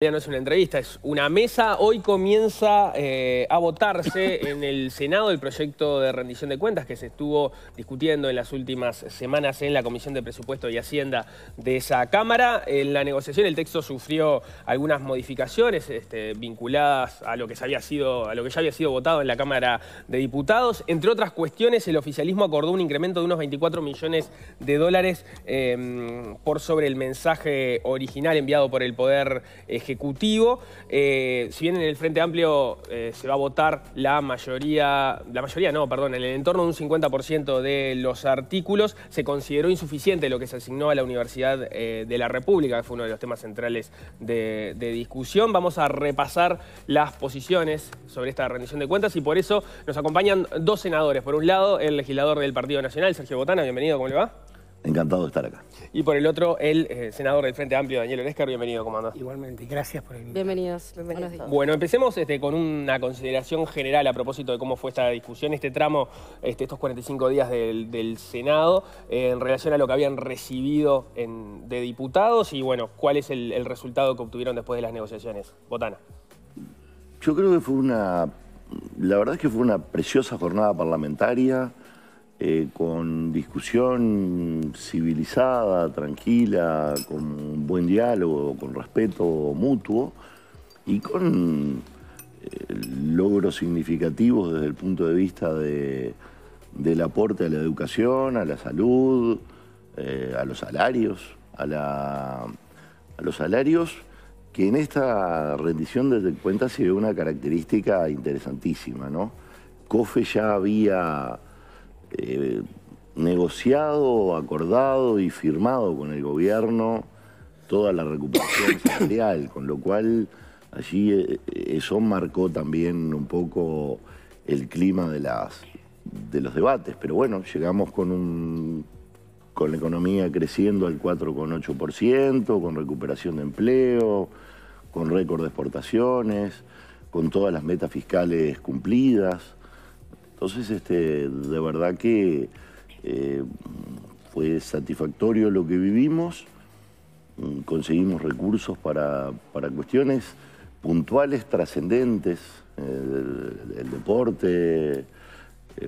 Ya no es una entrevista, es una mesa. Hoy comienza eh, a votarse en el Senado el proyecto de rendición de cuentas que se estuvo discutiendo en las últimas semanas en la Comisión de Presupuesto y Hacienda de esa Cámara. En la negociación el texto sufrió algunas modificaciones este, vinculadas a lo, que había sido, a lo que ya había sido votado en la Cámara de Diputados. Entre otras cuestiones, el oficialismo acordó un incremento de unos 24 millones de dólares em, por sobre el mensaje original enviado por el Poder Ejecutivo Ejecutivo. Eh, si bien en el Frente Amplio eh, se va a votar la mayoría, la mayoría no, perdón, en el entorno de un 50% de los artículos, se consideró insuficiente lo que se asignó a la Universidad eh, de la República, que fue uno de los temas centrales de, de discusión. Vamos a repasar las posiciones sobre esta rendición de cuentas y por eso nos acompañan dos senadores. Por un lado, el legislador del Partido Nacional, Sergio Botana, bienvenido, ¿cómo le va? Encantado de estar acá. Y por el otro, el eh, senador del Frente Amplio, Daniel Orescar. Bienvenido, comandante. Igualmente, gracias por el Bienvenidos. Bienvenidos. Bueno, empecemos este, con una consideración general a propósito de cómo fue esta discusión, este tramo, este, estos 45 días del, Senado, eh, en relación a lo que habían recibido de diputados y, bueno, cuál es el, el resultado que obtuvieron después de las negociaciones. Botana. Yo creo que fue una... La verdad es que fue una preciosa jornada parlamentaria eh, con discusión civilizada, tranquila, con buen diálogo, con respeto mutuo y con eh, logros significativos desde el punto de vista de, del aporte a la educación, a la salud, eh, a los salarios, a, a los salarios que en esta rendición de cuentas se ve una característica interesantísima, ¿no? COFE ya había eh, negociado, acordado y firmado con el gobierno toda la recuperación salarial, con lo cual allí eh, eso marcó también un poco el clima de, las, de los debates. Pero bueno, llegamos con, un, con la economía creciendo al 4,8%, con recuperación de empleo, con récord de exportaciones, con todas las metas fiscales cumplidas. Entonces, este, de verdad que eh, fue satisfactorio lo que vivimos, mm, conseguimos recursos para, cuestiones puntuales, trascendentes, eh, el, deporte, eh,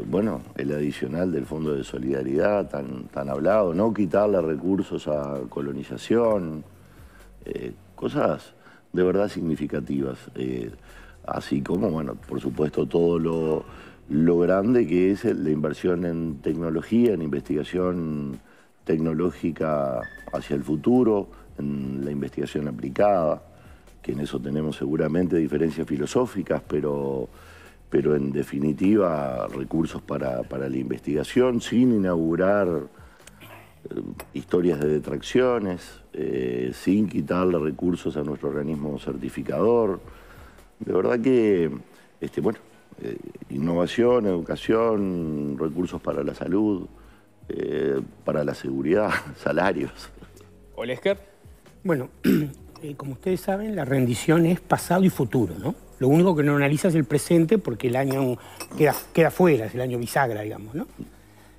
bueno, el adicional del Fondo de Solidaridad tan, tan hablado, no quitarle recursos a colonización, cosas de verdad significativas. así como, bueno, por supuesto, todo lo lo grande que es la inversión en tecnología, en investigación tecnológica hacia el futuro, en la investigación aplicada, que en eso tenemos seguramente diferencias filosóficas, pero, pero en definitiva recursos para, la investigación, sin inaugurar eh, historias de detracciones, eh, sin quitarle recursos a nuestro organismo certificador. De verdad que, este, bueno, eh, innovación, educación, recursos para la salud, eh, para la seguridad, salarios. Olesker. Bueno, eh, como ustedes saben, la rendición es pasado y futuro, ¿no? Lo único que no analiza es el presente porque el año queda, queda fuera, es el año bisagra, digamos, ¿no?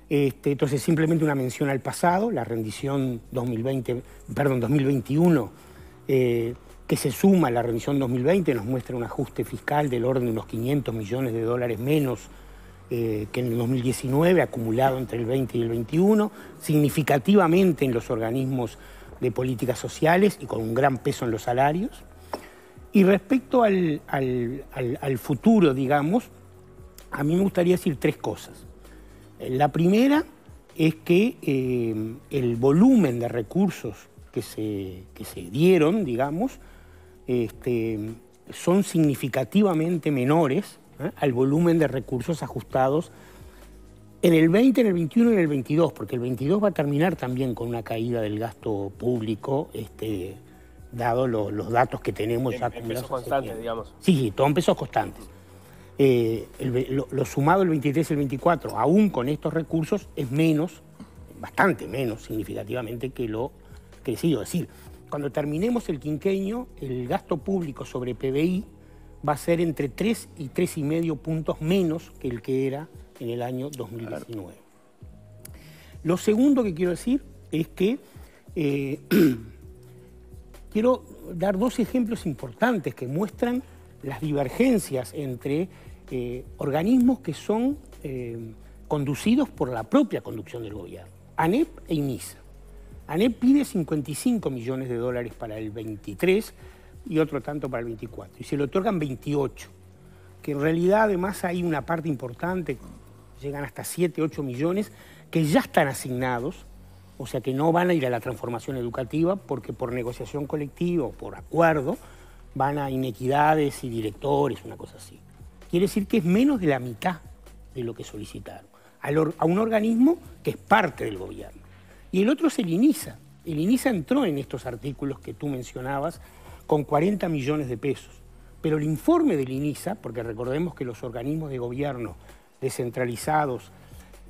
Este, entonces, simplemente una mención al pasado, la rendición 2020, perdón, 2021 que se suma la revisión 2020, nos muestra un ajuste fiscal del orden de unos 500 millones de dólares menos eh, que en el 2019, acumulado entre el 20 y el 21, significativamente en los organismos de políticas sociales y con un gran peso en los salarios. Y respecto al, futuro, digamos, a mí me gustaría decir tres cosas. La primera es que eh, el volumen de recursos que se, que se dieron, digamos, este, son significativamente menores ¿eh? al volumen de recursos ajustados en el 20, en el 21 y en el 22, porque el 22 va a terminar también con una caída del gasto público, este, dado los datos que tenemos en, ya pesos constantes, digamos. Sí, sí, todo en pesos constantes. Eh, lo, sumado el 23 y el 24, aún con estos recursos, es menos, bastante menos significativamente que lo crecido. Es decir, cuando terminemos el quinquenio, el gasto público sobre PBI va a ser entre 3 y 3,5 puntos menos que el que era en el año 2019. Lo segundo que quiero decir es que eh, quiero dar dos ejemplos importantes que muestran las divergencias entre eh, organismos que son eh, conducidos por la propia conducción del gobierno, ANEP e INISA. ANEP pide 55 millones de dólares para el 23 y otro tanto para el 24, y se le otorgan 28, que en realidad además hay una parte importante, llegan hasta 7, 8 millones, que ya están asignados, o sea que no van a ir a la transformación educativa porque por negociación colectiva o por acuerdo van a inequidades y directores, una cosa así. Quiere decir que es menos de la mitad de lo que solicitaron, a un organismo que es parte del gobierno. Y el otro es el INISA. El INISA entró en estos artículos que tú mencionabas con 40 millones de pesos. Pero el informe del INISA, porque recordemos que los organismos de gobierno descentralizados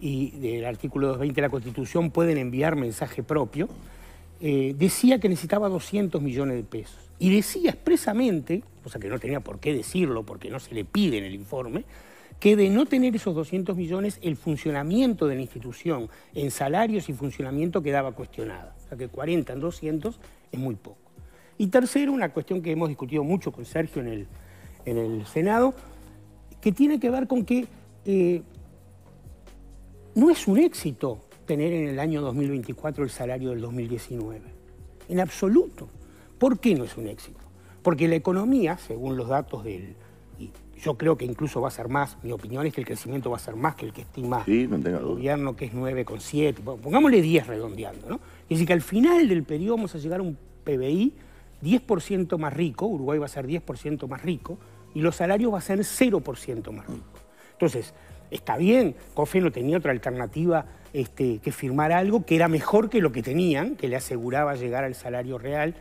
y del artículo 220 de la Constitución pueden enviar mensaje propio, eh, decía que necesitaba 200 millones de pesos. Y decía expresamente, o sea que no tenía por qué decirlo porque no se le pide en el informe, que de no tener esos 200 millones, el funcionamiento de la institución en salarios y funcionamiento quedaba cuestionado. O sea que 40 en 200 es muy poco. Y tercero, una cuestión que hemos discutido mucho con Sergio en el, en el Senado, que tiene que ver con que eh, no es un éxito tener en el año 2024 el salario del 2019. En absoluto. ¿Por qué no es un éxito? Porque la economía, según los datos del yo creo que incluso va a ser más, mi opinión es que el crecimiento va a ser más que el que estima el gobierno, que es 9,7, pongámosle 10 redondeando, ¿no? Es decir, que al final del periodo vamos a llegar a un PBI 10% más rico, Uruguay va a ser 10% más rico, y los salarios va a ser 0% más rico. Entonces, está bien, COFE no tenía otra alternativa este, que firmar algo que era mejor que lo que tenían, que le aseguraba llegar al salario real,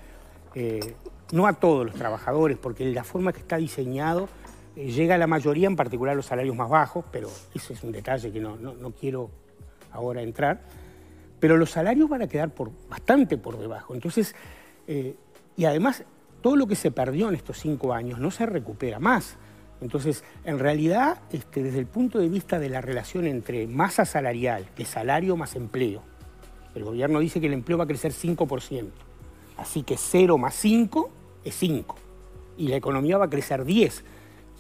eh, no a todos los trabajadores, porque la forma que está diseñado eh, llega la mayoría, en particular los salarios más bajos, pero ese es un detalle que no, quiero ahora entrar, pero los salarios van a quedar por, bastante por debajo. Entonces, eh, y además, todo lo que se perdió en estos cinco años no se recupera más. Entonces, en realidad, este, desde el punto de vista de la relación entre masa salarial, que salario más empleo, el gobierno dice que el empleo va a crecer 5%, así que 0 más 5 es 5, y la economía va a crecer 10.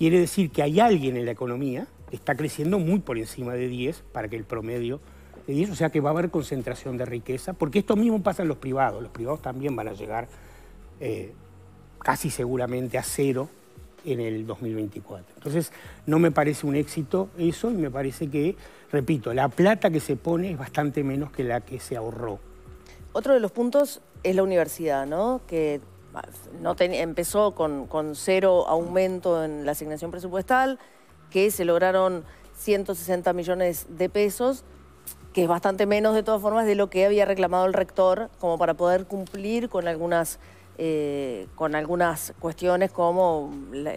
Quiere decir que hay alguien en la economía que está creciendo muy por encima de 10 para que el promedio de 10, o sea que va a haber concentración de riqueza, porque esto mismo pasa en los privados, los privados también van a llegar eh, casi seguramente a cero en el 2024. Entonces, no me parece un éxito eso y me parece que, repito, la plata que se pone es bastante menos que la que se ahorró. Otro de los puntos es la universidad, ¿no? Que empezó con, cero aumento en la asignación presupuestal, que se lograron 160 millones de pesos, que es bastante menos de todas formas de lo que había reclamado el rector, como para poder cumplir con algunas, eh, con algunas cuestiones como la,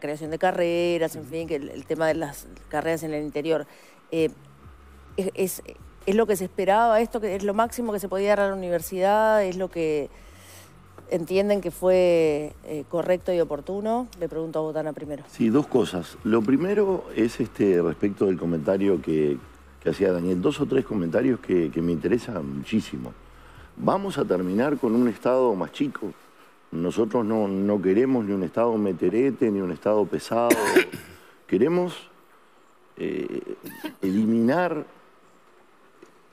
creación de carreras, en fin, el, el, tema de las carreras en el interior. Eh, es, es, lo que se esperaba esto? ¿Es lo máximo que se podía dar a la universidad? ¿Es lo que entienden que fue eh, correcto y oportuno? Le pregunto a Botana primero. Sí, dos cosas. Lo primero es este respecto del comentario que, hacía Daniel. Dos o tres comentarios que, me interesan muchísimo. Vamos a terminar con un Estado más chico. Nosotros no, queremos ni un Estado meterete, ni un Estado pesado. queremos eh, eliminar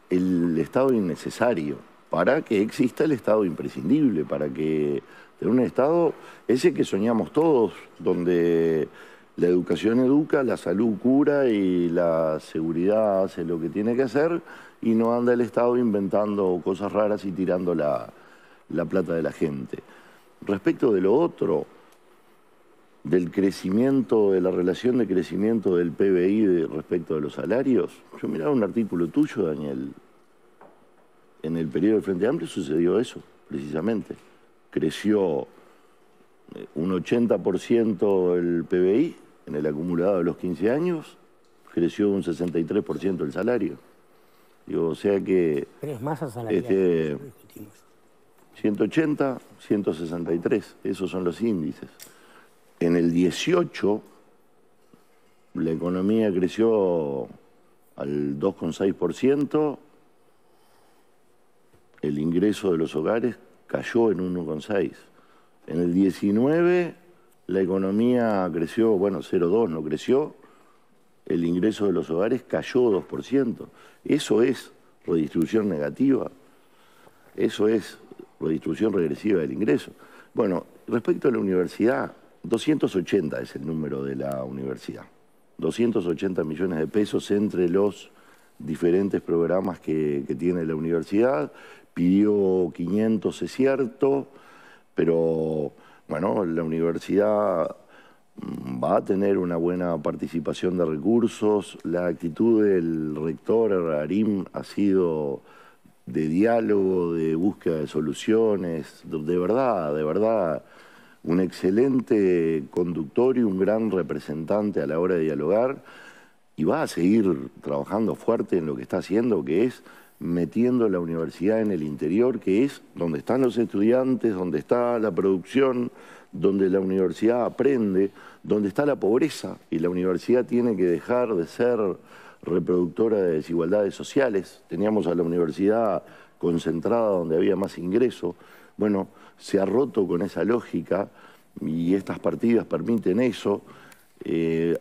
el Estado innecesario para que exista el Estado imprescindible, para que tener un Estado ese que soñamos todos, donde la educación educa, la salud cura y la seguridad hace lo que tiene que hacer y no anda el Estado inventando cosas raras y tirando la, plata de la gente. Respecto de lo otro, del crecimiento, de la relación de crecimiento del PBI respecto de los salarios, yo miraba un artículo tuyo, Daniel, en el periodo del Frente Amplio sucedió eso, precisamente. Creció eh, un 80% el PBI en el acumulado de los 15 años, creció un 63% el salario. Digo, o sea que... es más 180, 163, esos son los índices. En el 18 la economía creció al 2,6%, el ingreso de los hogares cayó en 1,6. En el 19 la economía creció, bueno, 0,2 no creció, el ingreso de los hogares cayó 2%. Eso es redistribución negativa, eso es redistribución regresiva del ingreso. Bueno, respecto a la universidad, 280 es el número de la universidad. 280 millones de pesos entre los diferentes programas que, tiene la universidad pidió 500, es cierto, pero bueno, la universidad mm, va a tener una buena participación de recursos. La actitud del rector Arim ha sido de diálogo, de búsqueda de soluciones, de verdad, de verdad, un excelente conductor y un gran representante a la hora de dialogar y va a seguir trabajando fuerte en lo que está haciendo, que es metiendo la universidad en el interior, que es donde están los estudiantes, donde está la producción, donde la universidad aprende, donde está la pobreza, y la universidad tiene que dejar de ser reproductora de desigualdades sociales. Teníamos a la universidad concentrada donde había más ingreso. Bueno, se ha roto con esa lógica y estas partidas permiten eso. Eh,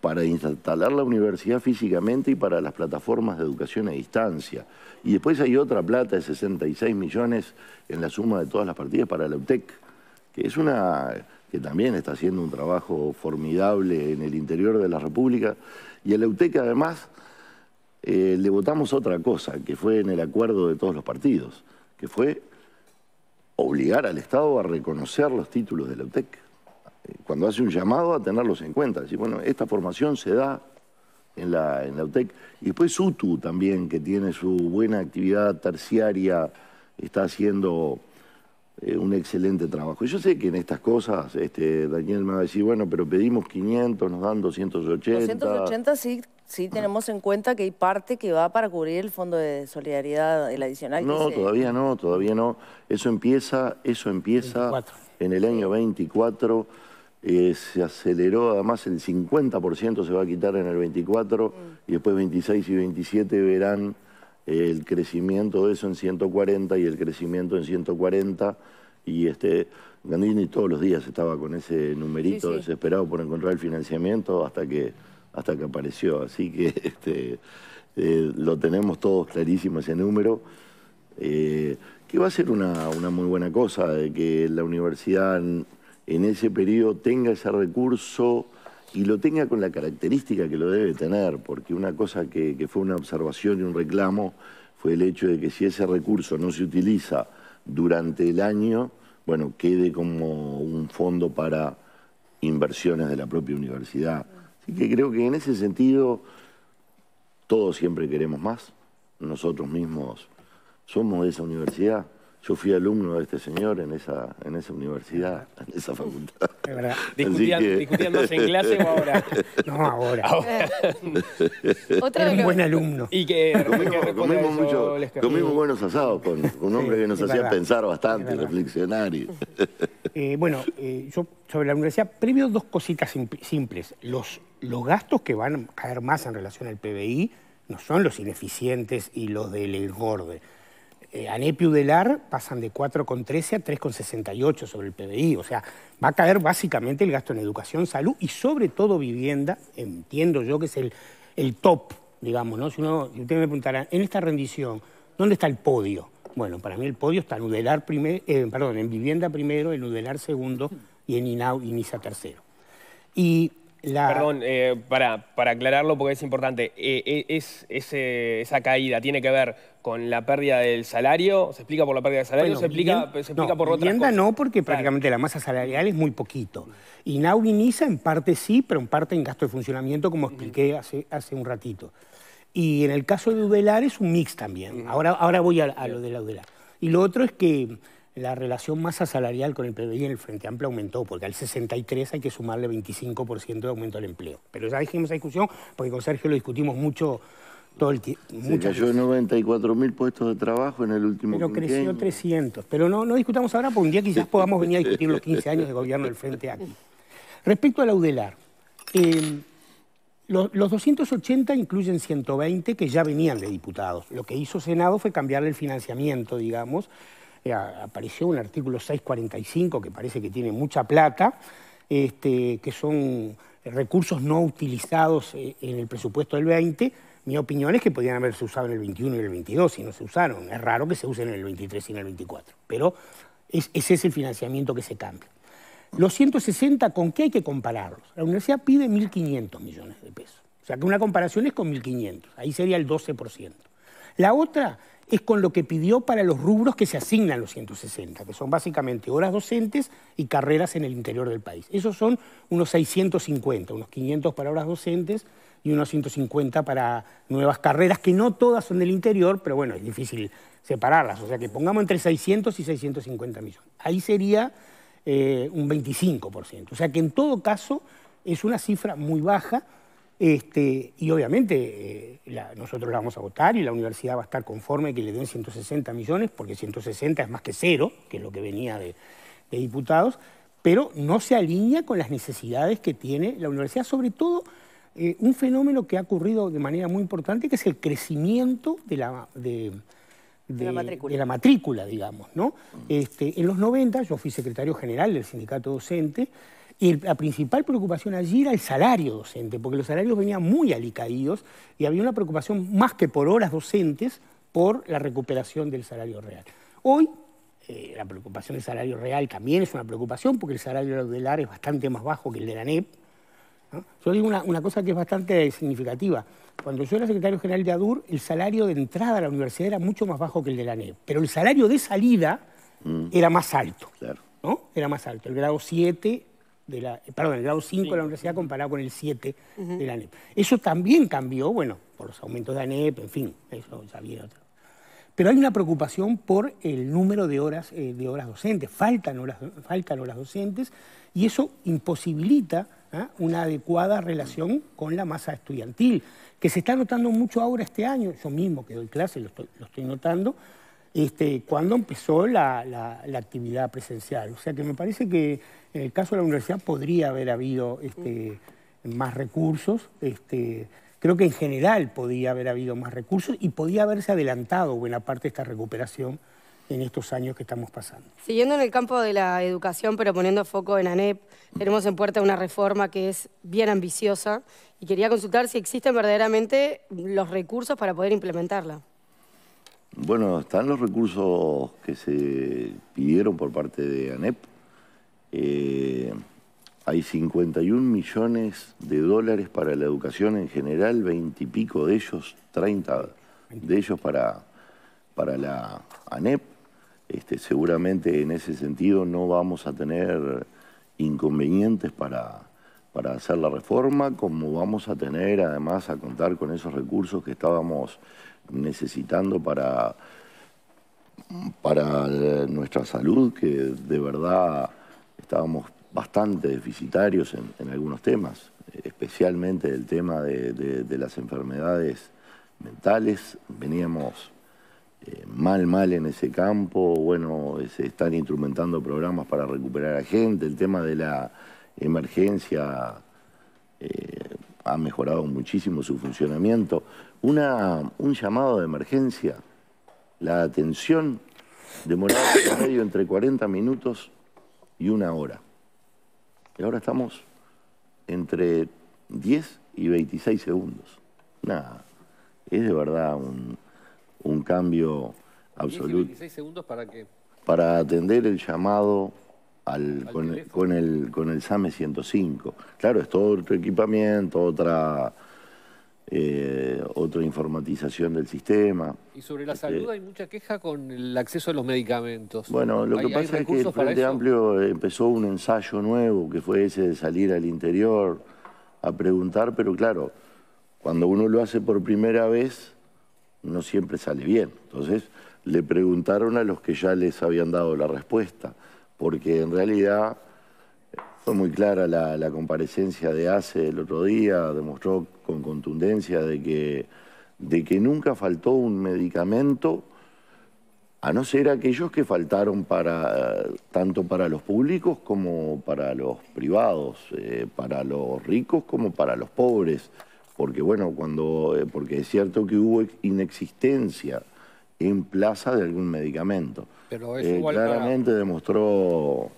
para instalar la universidad físicamente y para las plataformas de educación a distancia. Y después hay otra plata de 66 millones en la suma de todas las partidas para la UTEC, que es una que también está haciendo un trabajo formidable en el interior de la República. Y a la UTEC además eh, le votamos otra cosa, que fue en el acuerdo de todos los partidos, que fue obligar al Estado a reconocer los títulos de la UTEC cuando hace un llamado a tenerlos en cuenta. Decir, bueno, esta formación se da en la, en UTEC. Y después UTU también, que tiene su buena actividad terciaria, está haciendo eh, un excelente trabajo. Yo sé que en estas cosas, este, Daniel me va a decir, bueno, pero pedimos 500, nos dan 280. 280 sí, sí tenemos en cuenta que hay parte que va para cubrir el Fondo de Solidaridad, el adicional. No, todavía no, todavía no. Eso empieza, eso empieza en el año 24 eh, se aceleró además el 50% se va a quitar en el 24 mm. y después 26 y 27 verán eh, el crecimiento de eso en 140 y el crecimiento en 140 y este Gandini todos los días estaba con ese numerito desesperado por encontrar el financiamiento hasta que hasta que apareció así que este, eh, lo tenemos todos clarísimo ese número que va a ser una, una muy buena cosa de que la universidad en ese periodo tenga ese recurso y lo tenga con la característica que lo debe tener, porque una cosa que, fue una observación y un reclamo fue el hecho de que si ese recurso no se utiliza durante el año, bueno, quede como un fondo para inversiones de la propia universidad. Así que creo que en ese sentido todos siempre queremos más, nosotros mismos somos de esa universidad. Yo fui alumno de este señor en esa, en esa universidad, en esa facultad. Es verdad. ¿Discutían, más en clase o ahora? No, ahora. Era un buen alumno. Y que, comimos, mucho, comimos buenos asados con, un hombre que nos hacía pensar bastante, reflexionar. Y... Eh, bueno, eh, yo sobre la universidad previo dos cositas simples. Los, gastos que van a caer más en relación al PBI no son los ineficientes y los del gorde eh, ANEP y UDELAR pasan de 4,13 a 3,68 sobre el PBI. O sea, va a caer básicamente el gasto en educación, salud y sobre todo vivienda, entiendo yo que es el, el top, digamos, ¿no? Si, ustedes usted me preguntara, en esta rendición, ¿dónde está el podio? Bueno, para mí el podio está en primero, eh, perdón, en vivienda primero, en UDELAR segundo y en INAU, INISA tercero. Y Perdón, eh, para, aclararlo porque es importante, eh, eh, es, ¿esa caída tiene que ver con la pérdida del salario? ¿Se explica por la pérdida del salario se explica, por otra cosa? no, porque prácticamente la masa salarial es muy poquito. Y Nauviniza, en parte sí, pero en parte en gasto de funcionamiento, como expliqué hace, hace un ratito. Y en el caso de Udelar es un mix también. ahora, ahora voy a, a lo de la Udelar. Y lo otro es que la relación masa salarial con el PBI en el Frente Amplio aumentó, porque al 63 hay que sumarle 25% de aumento del empleo. Pero ya dijimos esa discusión, porque con Sergio lo discutimos mucho todo el tiempo. Se cayó puestos de trabajo en el último Pero creció 300. Pero no, no discutamos ahora, porque un día quizás podamos venir a discutir los 15 años de gobierno del Frente Amplio... Respecto la Audelar, eh, em, los, los, 280 incluyen 120 que ya venían de diputados. Lo que hizo Senado fue cambiarle el financiamiento, digamos, eh, apareció un artículo 645 que parece que tiene mucha plata, este, que son recursos no utilizados eh, en el presupuesto del 20. Mi opinión es que podían haberse usado en el 21 y el 22 y no se usaron. Es raro que se usen en el 23 y en el 24, pero ese es el financiamiento que se cambia. Los 160, ¿con qué hay que compararlos? La universidad pide 1.500 millones de pesos. O sea que una comparación es con 1.500, ahí sería el 12%. La otra es con lo que pidió para los rubros que se asignan los 160, que son básicamente horas docentes y carreras en el interior del país. Esos son unos 650, unos 500 para horas docentes y unos 150 para nuevas carreras, que no todas son del interior, pero bueno, es difícil separarlas. O sea que pongamos entre 600 y 650 millones. Ahí sería eh, un 25%. O sea que en todo caso es una cifra muy baja este, y obviamente eh, nosotros la vamos a votar y la universidad va a estar conforme que le den 160 millones, porque 160 es más que cero, que es lo que venía de, diputados, pero no se alinea con las necesidades que tiene la universidad, sobre todo eh, un fenómeno que ha ocurrido de manera muy importante, que es el crecimiento de la, de, matrícula. digamos. ¿no? Este, en los 90 yo fui secretario general del sindicato docente. Y la principal preocupación allí era el salario docente, porque los salarios venían muy alicaídos y había una preocupación más que por horas docentes por la recuperación del salario real. Hoy, eh, la preocupación del salario real también es una preocupación, porque el salario AR e es bastante más bajo que el de la NEP. Yo digo una, cosa que es bastante significativa. Cuando yo era secretario general de ADUR, el salario de entrada a la universidad era mucho más bajo que el de la NEP, pero el salario de salida mm. era más alto. ¿no? Era más alto. El grado 7 perdón, el grado 5 de la universidad comparado con el 7 de la ANEP. Eso también cambió, bueno, por los aumentos de ANEP, en fin, eso ya viene Pero hay una preocupación por el número de horas, eh, de horas docentes. Faltan horas, faltan horas docentes y eso imposibilita ¿ah? una adecuada relación con la masa estudiantil, que se está notando mucho ahora este año. Yo mismo que doy clase lo estoy notando este, cuando empezó la, actividad presencial. O sea que me parece que en el caso de la universidad podría haber habido este, más recursos. Este, creo que en general podía haber habido más recursos y podría haberse adelantado buena parte de esta recuperación en estos años que estamos pasando. Siguiendo en el campo de la educación, pero poniendo foco en ANEP, tenemos en puerta una reforma que es bien ambiciosa y quería consultar si existen verdaderamente los recursos para poder implementarla. Bueno, están los recursos que se pidieron por parte de ANEP. Eh, hay 51 millones de dólares para la educación en general, 20 y pico de ellos, 30 de ellos para, para la ANEP. Este, seguramente en ese sentido no vamos a tener inconvenientes para, para hacer la reforma, como vamos a tener además a contar con esos recursos que estábamos necesitando para, para eh, nuestra salud, que de verdad estábamos bastante deficitarios en, algunos temas, especialmente el tema de, las enfermedades mentales, veníamos eh, mal, mal en ese campo, bueno, se están instrumentando programas para recuperar a gente, el tema de la emergencia eh, ha mejorado muchísimo su funcionamiento. Una, un llamado de emergencia, la atención demoraba medio entre 40 minutos y una hora. Y ahora estamos entre 10 y 26 segundos. Nada, es de verdad un, un cambio absoluto. 26 segundos para qué? Para atender el llamado con, el, con, el, SAME 105. Claro, es todo otro equipamiento, otra, eh, otra informatización del sistema. Y sobre la este, salud hay mucha queja con el acceso a los medicamentos. Bueno, lo que pasa es que el Frente Amplio empezó un ensayo nuevo, que fue ese de salir al interior a preguntar, pero claro, cuando uno lo hace por primera vez, no siempre sale bien. Entonces, le preguntaron a los que ya les habían dado la respuesta porque en realidad eh, fue muy clara la, comparecencia de hace el otro día, demostró con contundencia de que, de que nunca faltó un medicamento, a no ser aquellos que faltaron para, eh, tanto para los públicos como para los privados, eh, para los ricos como para los pobres, porque bueno, cuando, porque es cierto que hubo inexistencia en plaza de algún medicamento. Eh, claramente demostró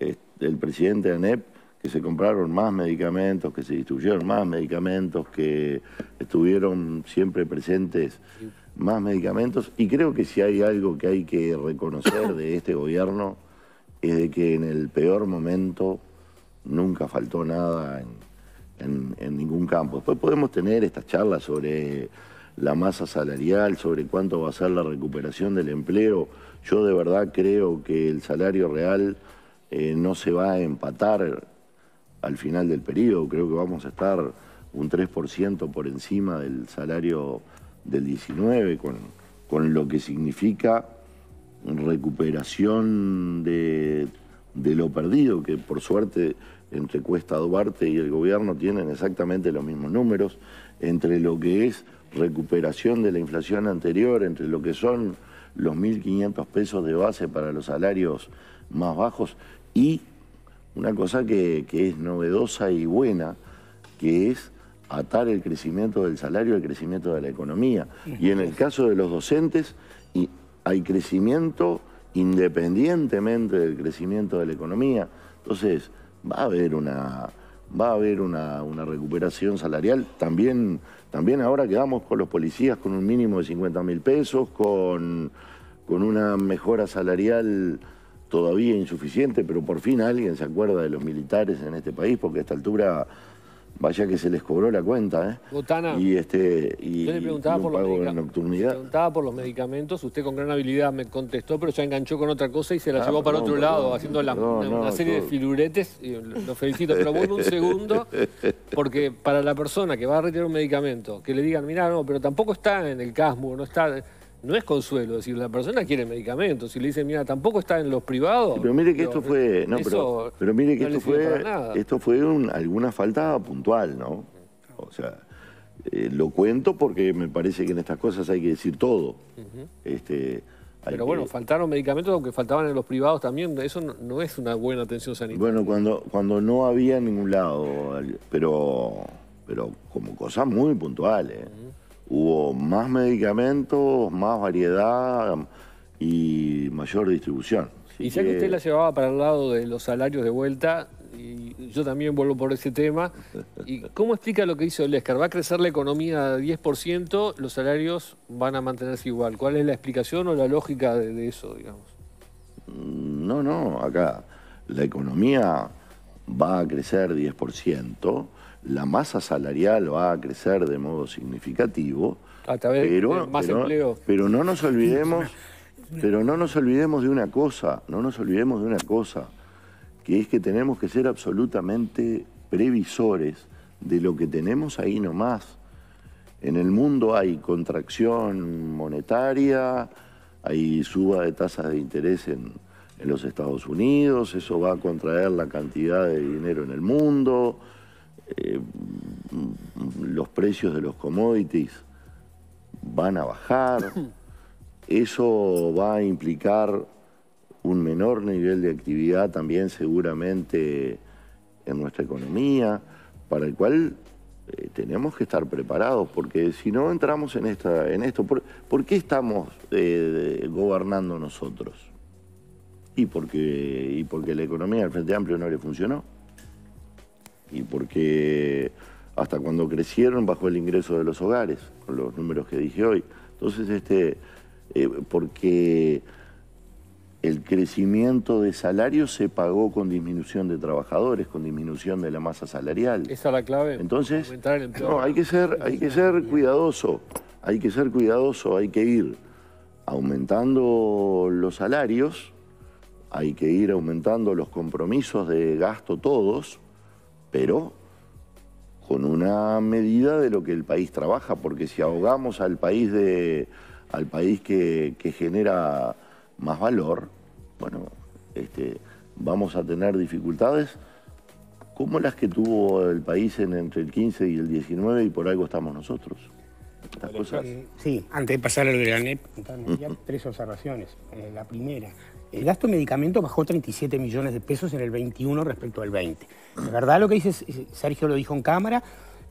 eh, el presidente ANEP que se compraron más medicamentos, que se distribuyeron más medicamentos, que estuvieron siempre presentes más medicamentos. Y creo que si hay algo que hay que reconocer de este gobierno es de que en el peor momento nunca faltó nada en ningún campo. Después podemos tener estas charlas sobre la masa salarial, sobre cuánto va a ser la recuperación del empleo. Yo de verdad creo que el salario real eh, no se va a empatar al final del periodo. Creo que vamos a estar un 3% por encima del salario del 19, con, lo que significa recuperación de, de lo perdido, que por suerte entre Cuesta Duarte y el gobierno tienen exactamente los mismos números entre lo que es recuperación de la inflación anterior, entre lo que son los 1.500 pesos de base para los salarios más bajos y una cosa que, es novedosa y buena, que es atar el crecimiento del salario al crecimiento de la economía. Y en el caso de los docentes, hay crecimiento independientemente del crecimiento de la economía. Entonces, va a haber una, va a haber una, recuperación salarial. También, también ahora quedamos con los policías con un mínimo de 50 mil pesos, con, con una mejora salarial todavía insuficiente, pero por fin alguien se acuerda de los militares en este país, porque a esta altura Vaya que se les cobró la cuenta, ¿eh? Botana, y este, y, yo le preguntaba, por los preguntaba por los medicamentos, usted con gran habilidad me contestó, pero ya enganchó con otra cosa y se la ah, llevó para otro lado, haciendo una, serie de filuretes, lo felicito, pero bueno, un segundo, porque para la persona que va a retirar un medicamento, que le digan, mira, no, pero tampoco está en el casmo, no está no es consuelo. decir, la persona quiere medicamentos, si le dicen, mira, tampoco está en los privados. Pero mire que esto fue. Eh, no, pero, mire que esto fue. Esto fue alguna falta puntual, ¿no? O sea, eh, lo cuento porque me parece que en estas cosas hay que decir todo. Este, pero bueno, faltaron medicamentos, aunque faltaban en los privados también. Eso no, es una buena atención sanitaria. Bueno, cuando, cuando no había en ningún lado, pero, pero como cosas muy puntuales. ¿eh? hubo más medicamentos, más variedad y mayor distribución. y ya que... usted la llevaba para el lado de los salarios de vuelta, y yo también vuelvo por ese tema. ¿Y ¿Cómo explica lo que hizo Lescar? ¿Va a crecer la economía 10%? ¿Los salarios van a mantenerse igual? ¿Cuál es la explicación o la lógica de eso, digamos? Mm, no, no, acá la economía va a crecer 10% la masa salarial va a crecer de modo significativo. pero, más empleo. Pero no nos olvidemos, pero no nos olvidemos de una cosa, no nos olvidemos de una cosa, que es que tenemos que ser absolutamente previsores de lo que tenemos ahí nomás. En el mundo hay contracción monetaria, hay suba de tasas de interés en, en los Estados Unidos, eso va a contraer la cantidad de dinero en el mundo. Eh, los precios de los commodities van a bajar, eso va a implicar un menor nivel de actividad también seguramente en nuestra economía, para el cual eh, tenemos que estar preparados, porque si no entramos en, esta, en esto, ¿por, qué estamos eh, gobernando nosotros? Y porque, y porque la economía del Frente Amplio no le funcionó y porque hasta cuando crecieron bajó el ingreso de los hogares, con los números que dije hoy. Entonces, este, eh, porque el crecimiento de salarios se pagó con disminución de trabajadores, con disminución de la masa salarial. Esa es la clave. Entonces, el no, hay que ser, hay que ser cuidadoso, hay que ser cuidadoso, hay que ir aumentando los salarios, hay que ir aumentando los compromisos de gasto todos, pero con una medida de lo que el país trabaja, porque si ahogamos al país, de, al país que, genera más valor, bueno, este, vamos a tener dificultades como las que tuvo el país entre el 15 y el 19 y por algo estamos nosotros. Sí, antes de pasar al la NEP, tres observaciones. Eh, la primera, el gasto en medicamentos bajó 37 millones de pesos en el 21 respecto al 20. De verdad lo que dice Sergio lo dijo en cámara,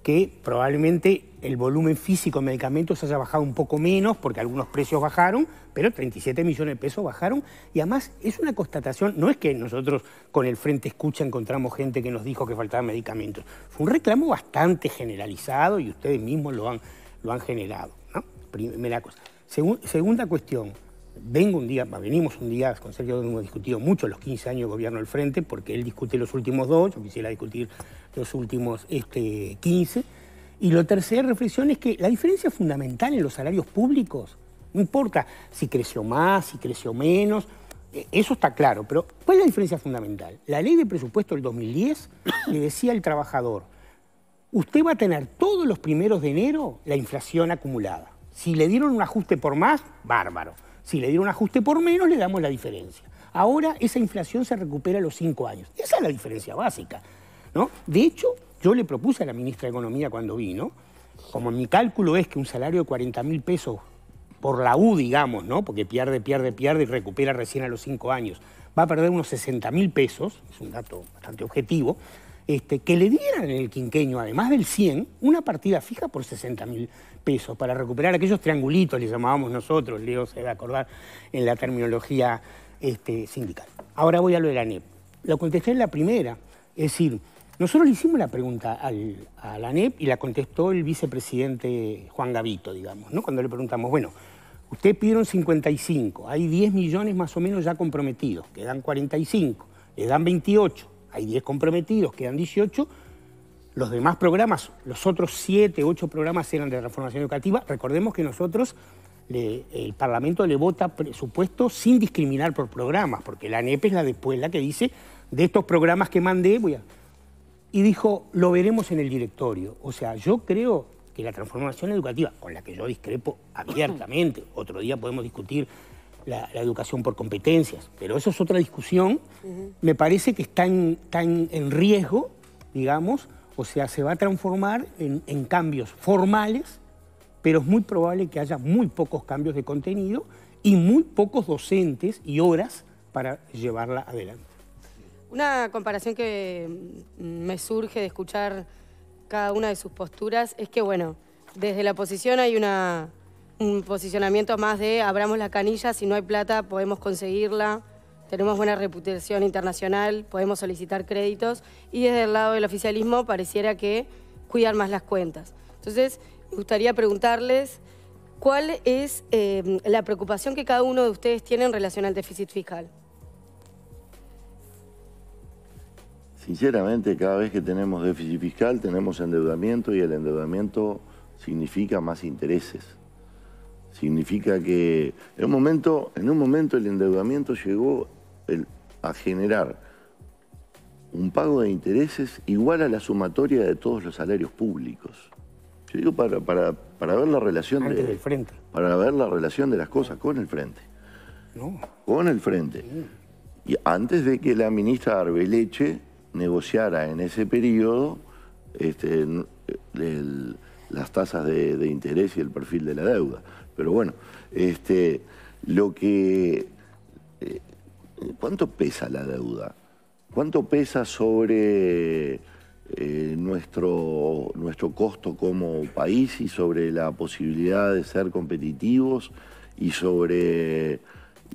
que probablemente el volumen físico de medicamentos haya bajado un poco menos porque algunos precios bajaron, pero 37 millones de pesos bajaron. Y además es una constatación, no es que nosotros con el Frente Escucha encontramos gente que nos dijo que faltaban medicamentos. Fue un reclamo bastante generalizado y ustedes mismos lo han, generado. Primera cosa. segunda cuestión vengo un día, venimos un día, con Sergio hemos discutido mucho los 15 años de gobierno del Frente, porque él discute los últimos dos, yo quisiera discutir los últimos este, 15. Y la tercera reflexión es que la diferencia fundamental en los salarios públicos, no importa si creció más, si creció menos, eh, eso está claro, pero ¿cuál es la diferencia fundamental? La ley de presupuesto del 2010 le decía al trabajador, usted va a tener todos los primeros de enero la inflación acumulada. Si le dieron un ajuste por más, bárbaro. Si le dieron un ajuste por menos, le damos la diferencia. Ahora esa inflación se recupera a los cinco años. Esa es la diferencia básica. ¿no? De hecho, yo le propuse a la ministra de Economía cuando vino, como mi cálculo es que un salario de 40 mil pesos por la U, digamos, ¿no? porque pierde, pierde, pierde y recupera recién a los cinco años, va a perder unos 60 mil pesos, es un dato bastante objetivo, este, que le dieran en el quinqueño, además del 100, una partida fija por 60 mil pesos, para recuperar aquellos triangulitos, les llamábamos nosotros, Leo se va a acordar, en la terminología este, sindical. Ahora voy a lo de la NEP. Lo contesté en la primera, es decir, nosotros le hicimos la pregunta a la NEP y la contestó el vicepresidente Juan Gavito, digamos, ¿no? cuando le preguntamos, bueno, usted pidieron 55, hay 10 millones más o menos ya comprometidos, quedan 45, le dan 28, hay 10 comprometidos, quedan 18 los demás programas, los otros siete, ocho programas eran de transformación educativa. Recordemos que nosotros, el Parlamento le vota presupuesto sin discriminar por programas, porque la ANEP es la después la que dice, de estos programas que mandé, voy a... Y dijo, lo veremos en el directorio. O sea, yo creo que la transformación educativa, con la que yo discrepo abiertamente, otro día podemos discutir la, educación por competencias, pero eso es otra discusión, me parece que está en, en riesgo, digamos, o sea, se va a transformar en, cambios formales, pero es muy probable que haya muy pocos cambios de contenido y muy pocos docentes y horas para llevarla adelante. Una comparación que mm, me surge de escuchar cada una de sus posturas es que, bueno, desde la posición hay un posicionamiento más de abramos la canilla, si no hay plata podemos conseguirla, tenemos buena reputación internacional, podemos solicitar créditos y desde el lado del oficialismo pareciera que cuidar más las cuentas. Entonces, me gustaría preguntarles cuál es eh, la preocupación que cada uno de ustedes tiene en relación al déficit fiscal. Sinceramente, cada vez que tenemos déficit fiscal tenemos endeudamiento y el endeudamiento significa más intereses. Significa que en un momento, en un momento el endeudamiento llegó a generar un pago de intereses igual a la sumatoria de todos los salarios públicos. Yo digo para, para, ver la relación de, del frente. Para ver la relación de las cosas con el frente. No. Con el frente. Mm. Y antes de que la ministra Arbeleche negociara en ese periodo este, eh, las tasas de, interés y el perfil de la deuda. Pero bueno, este, lo que eh, ¿Cuánto pesa la deuda? ¿Cuánto pesa sobre eh, nuestro, nuestro costo como país y sobre la posibilidad de ser competitivos y sobre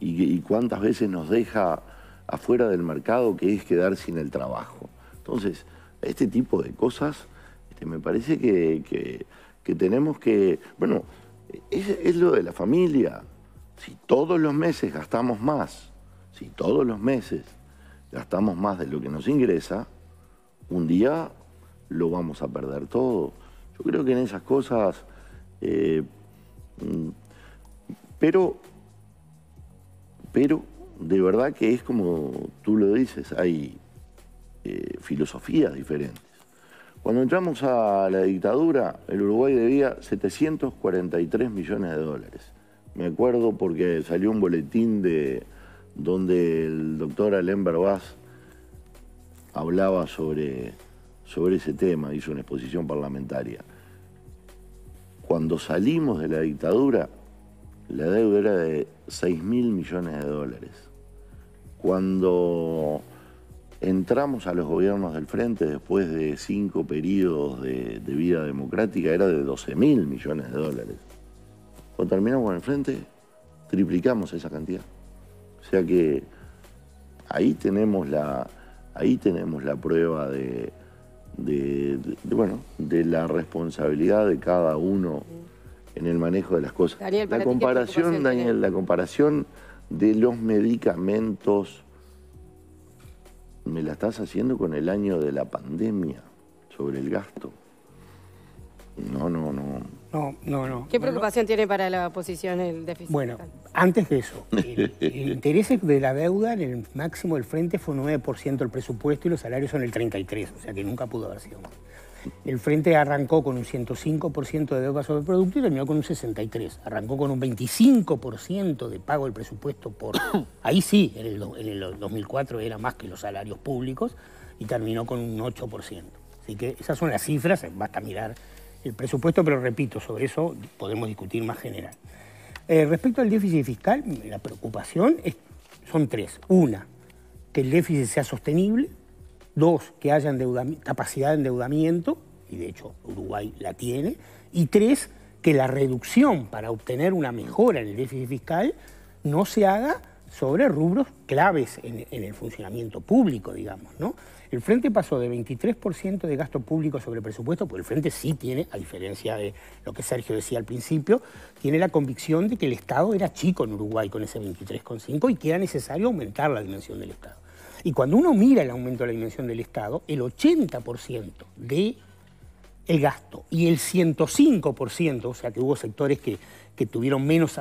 y, cuántas veces nos deja afuera del mercado que es quedar sin el trabajo? Entonces, este tipo de cosas este, me parece que, que, tenemos que... Bueno, es lo de la familia. Si todos los meses gastamos más si todos los meses gastamos más de lo que nos ingresa, un día lo vamos a perder todo. Yo creo que en esas cosas... Eh, mm, pero, pero de verdad que es como tú lo dices, hay eh, filosofías diferentes. Cuando entramos a la dictadura, el Uruguay debía 743 millones de dólares. Me acuerdo porque salió un boletín de, donde el doctor Alain Barbaz hablaba sobre, sobre ese tema, hizo una exposición parlamentaria. Cuando salimos de la dictadura, la deuda era de 6 mil millones de dólares. Cuando entramos a los gobiernos del frente después de cinco periodos de, vida democrática, era de 12 mil millones de dólares. Cuando terminamos con el frente, triplicamos esa cantidad. O sea que ahí tenemos la, ahí tenemos la prueba de, bueno, de la responsabilidad de cada uno en el manejo de las cosas. la comparación, Daniel, la comparación de los medicamentos, me la estás haciendo con el año de la pandemia sobre el gasto. No, no, no. No, no, no. ¿Qué preocupación tiene para la posición el déficit? Bueno, antes de eso, el, interés de la deuda en el máximo del frente fue 9% del presupuesto y los salarios son el 33%, o sea que nunca pudo haber sido más. El frente arrancó con un 105% de deuda sobre producto y terminó con un 63%. Arrancó con un 25% de pago del presupuesto por... Ahí sí, en el, en el 2004 era más que los salarios públicos y terminó con un 8%. Así que esas son las cifras, basta mirar el presupuesto, pero repito, sobre eso podemos discutir más general. Eh, respecto al déficit fiscal, la preocupación son tres. Una, que el déficit sea sostenible. Dos, que haya capacidad de endeudamiento, y de hecho Uruguay la tiene. Y tres, que la reducción para obtener una mejora en el déficit fiscal no se haga sobre rubros claves en, en el funcionamiento público, digamos, ¿no? El Frente pasó de 23% de gasto público sobre presupuesto, porque el Frente sí tiene, a diferencia de lo que Sergio decía al principio, tiene la convicción de que el Estado era chico en Uruguay con ese 23,5 y que era necesario aumentar la dimensión del Estado. Y cuando uno mira el aumento de la dimensión del Estado, el 80% de el gasto y el 105%, o sea que hubo sectores que, tuvieron menos,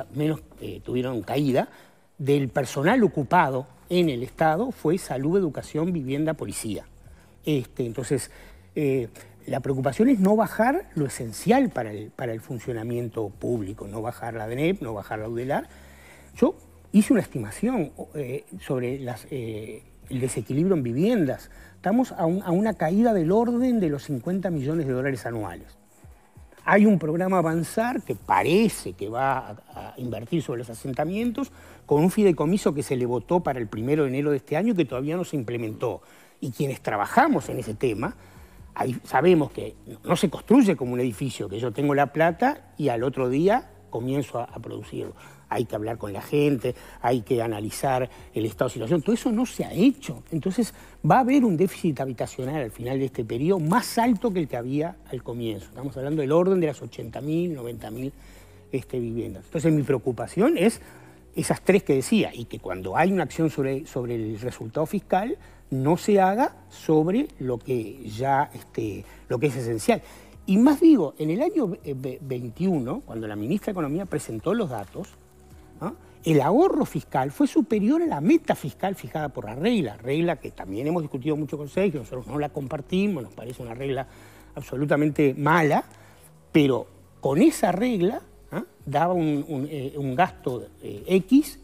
eh, tuvieron caída, del personal ocupado en el Estado fue salud, educación, vivienda, policía. Este, entonces, eh, la preocupación es no bajar lo esencial para el, funcionamiento público, no bajar la DNEP, no bajar la UDELAR. Yo hice una estimación eh, sobre eh, el desequilibrio en viviendas. Estamos a una caída del orden de los 50 millones de dólares anuales. Hay un programa Avanzar que parece que va a, invertir sobre los asentamientos con un fideicomiso que se le votó para el primero de enero de este año y que todavía no se implementó. Y quienes trabajamos en ese tema, sabemos que no se construye como un edificio, que yo tengo la plata y al otro día comienzo a producirlo hay que hablar con la gente, hay que analizar el estado de situación. Todo eso no se ha hecho. Entonces va a haber un déficit habitacional al final de este periodo más alto que el que había al comienzo. Estamos hablando del orden de las 80.000, 90.000 este, viviendas. Entonces mi preocupación es esas tres que decía y que cuando hay una acción sobre, sobre el resultado fiscal no se haga sobre lo que ya este, lo que es esencial. Y más digo, en el año 21, cuando la ministra de Economía presentó los datos, el ahorro fiscal fue superior a la meta fiscal fijada por la regla, regla que también hemos discutido mucho con que nosotros no la compartimos, nos parece una regla absolutamente mala, pero con esa regla ¿ah? daba un, eh, gasto eh, X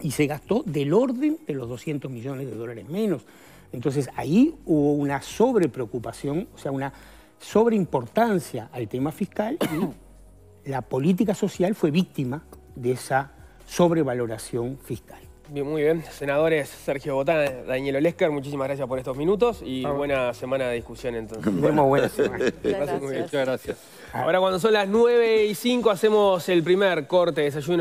y se gastó del orden de los 200 millones de dólares menos. Entonces ahí hubo una sobrepreocupación, o sea, una sobreimportancia al tema fiscal y la política social fue víctima de esa sobrevaloración fiscal. Bien, muy bien. Senadores Sergio Botán, Daniel Olescar, muchísimas gracias por estos minutos y ah, buena semana de discusión entonces. buena semana. Muchas gracias. Ahora cuando son las 9 y 5 hacemos el primer corte de desayuno.